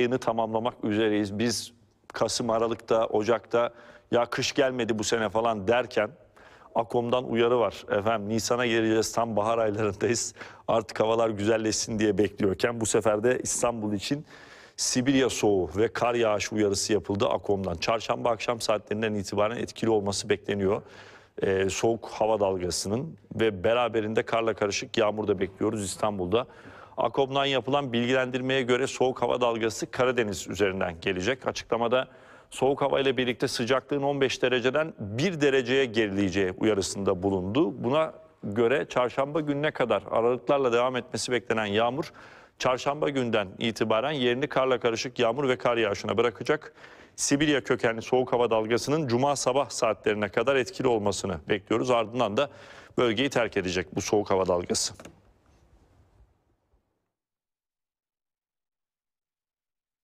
ayını tamamlamak üzereyiz. Biz Kasım, Aralık'ta, Ocak'ta ya kış gelmedi bu sene falan derken Akom'dan uyarı var. Efendim Nisan'a geleceğiz tam bahar aylarındayız. Artık havalar güzelleşsin diye bekliyorken bu sefer de İstanbul için Sibirya soğuğu ve kar yağışı uyarısı yapıldı Akom'dan. Çarşamba akşam saatlerinden itibaren etkili olması bekleniyor. Ee, soğuk hava dalgasının ve beraberinde karla karışık yağmur da bekliyoruz İstanbul'da. AKOB'dan yapılan bilgilendirmeye göre soğuk hava dalgası Karadeniz üzerinden gelecek. Açıklamada soğuk hava ile birlikte sıcaklığın 15 dereceden 1 dereceye gerileyeceği uyarısında bulundu. Buna göre çarşamba gününe kadar aralıklarla devam etmesi beklenen yağmur çarşamba günden itibaren yerini karla karışık yağmur ve kar yağışına bırakacak. Sibirya kökenli soğuk hava dalgasının cuma sabah saatlerine kadar etkili olmasını bekliyoruz. Ardından da bölgeyi terk edecek bu soğuk hava dalgası.